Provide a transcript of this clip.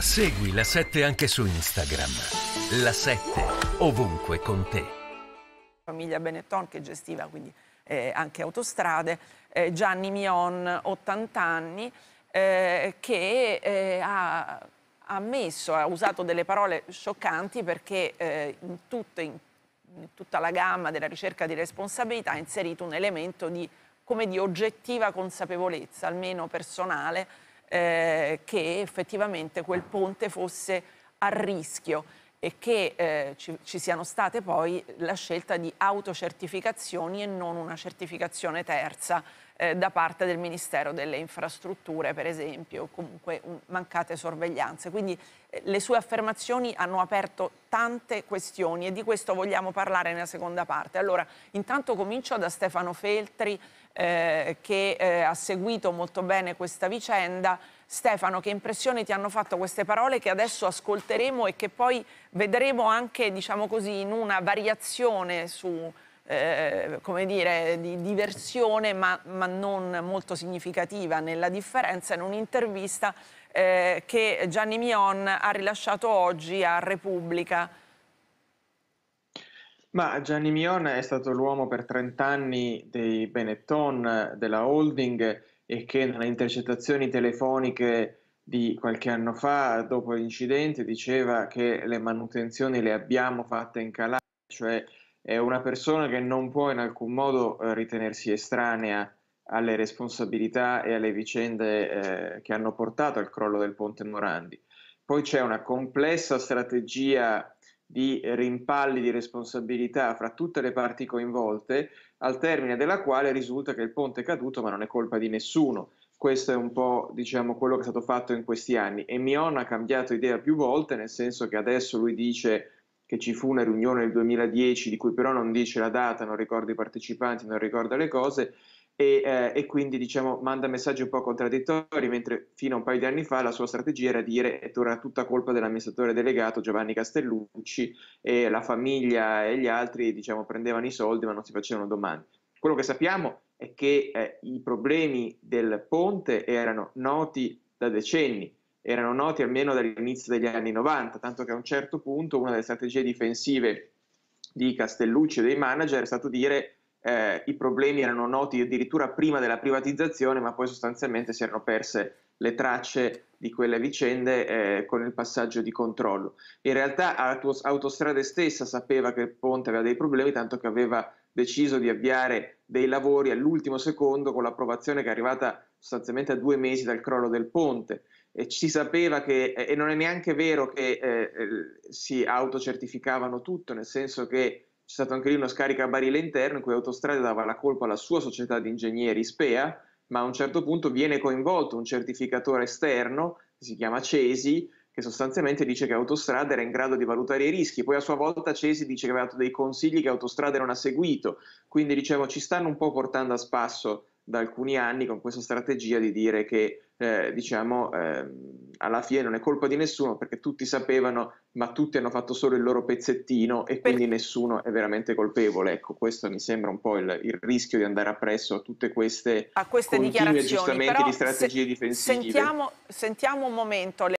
Segui la 7 anche su Instagram. La 7 ovunque con te. Famiglia Benetton che gestiva quindi eh, anche autostrade, eh, Gianni Mion, 80 anni, eh, che eh, ha ammesso, ha usato delle parole scioccanti perché eh, in, tutto, in, in tutta la gamma della ricerca di responsabilità ha inserito un elemento di, come di oggettiva consapevolezza, almeno personale, eh, che effettivamente quel ponte fosse a rischio e che eh, ci, ci, siano state poi la scelta di autocertificazioni e non una certificazione terza eh, da parte del Ministero delle Infrastrutture, per esempio, o comunque un, mm, mancate sorveglianze. Quindi eh, le sue affermazioni hanno aperto tante questioni e di questo vogliamo parlare nella seconda parte. Allora, intanto comincio da Stefano Feltri eh, che eh, ha seguito molto bene questa vicenda. Stefano, che impressione ti hanno fatto queste parole che adesso ascolteremo e che poi vedremo anche, diciamo così, in una variazione su, eh, come dire, di versione, ma, ma non molto significativa nella differenza, in un'intervista eh, che Gianni Mion ha rilasciato oggi a Repubblica. Ma Gianni Mion è stato l'uomo per 30 anni dei Benetton, della holding e che nelle intercettazioni telefoniche di qualche anno fa, dopo l'incidente, diceva che le manutenzioni le abbiamo fatte in Calabria, cioè è una persona che non può in alcun modo eh, ritenersi estranea alle responsabilità e alle vicende eh, che hanno portato al crollo del ponte Morandi. Poi c'è una complessa strategia di rimpalli di responsabilità fra tutte le parti coinvolte, al termine della quale risulta che il ponte è caduto ma non è colpa di nessuno. Questo è un po' diciamo, quello che è stato fatto in questi anni e Mion ha cambiato idea più volte, nel senso che adesso lui dice che ci fu una riunione nel 2010 di cui però non dice la data, non ricorda i partecipanti, non ricorda le cose e, eh, e, quindi diciamo, manda messaggi un po' contraddittori, mentre fino a un paio di anni fa la sua strategia era dire è tutta colpa dell'amministratore delegato Giovanni Castellucci e la famiglia e gli altri diciamo, prendevano i soldi ma non si facevano domande. Quello che sappiamo è che eh, i problemi del ponte erano noti da decenni, erano noti almeno dall'inizio degli anni 90, tanto che a un certo punto una delle strategie difensive di Castellucci e dei manager è stato dire eh, i problemi erano noti addirittura prima della privatizzazione, ma poi sostanzialmente si erano perse le tracce di quelle vicende eh, con il passaggio di controllo. In realtà Autostrade stessa sapeva che il ponte aveva dei problemi, tanto che aveva deciso di avviare dei lavori all'ultimo secondo con l'approvazione che è arrivata sostanzialmente a due mesi dal crollo del ponte. E si sapeva che, e non è neanche vero che eh, eh si autocertificavano tutto, nel senso che c'è stato anche lì uno scarica a barile interno in cui Autostrade dava la colpa alla sua società di ingegneri Spea, ma a un certo punto viene coinvolto un certificatore esterno, che si chiama Cesi, che sostanzialmente dice che Autostrade era in grado di valutare i rischi, poi a sua volta Cesi dice che aveva dato dei consigli che Autostrade non ha seguito, quindi diciamo ci stanno un po' portando a spasso da alcuni anni con questa strategia di dire che eh, diciamo eh, alla fine non è colpa di nessuno perché tutti sapevano ma tutti hanno fatto solo il loro pezzettino e quindi per... nessuno è veramente colpevole ecco questo mi sembra un po' il, il rischio di andare appresso a tutte queste, a queste dichiarazioni giustamente di strategie se... difensive sentiamo, sentiamo un momento le...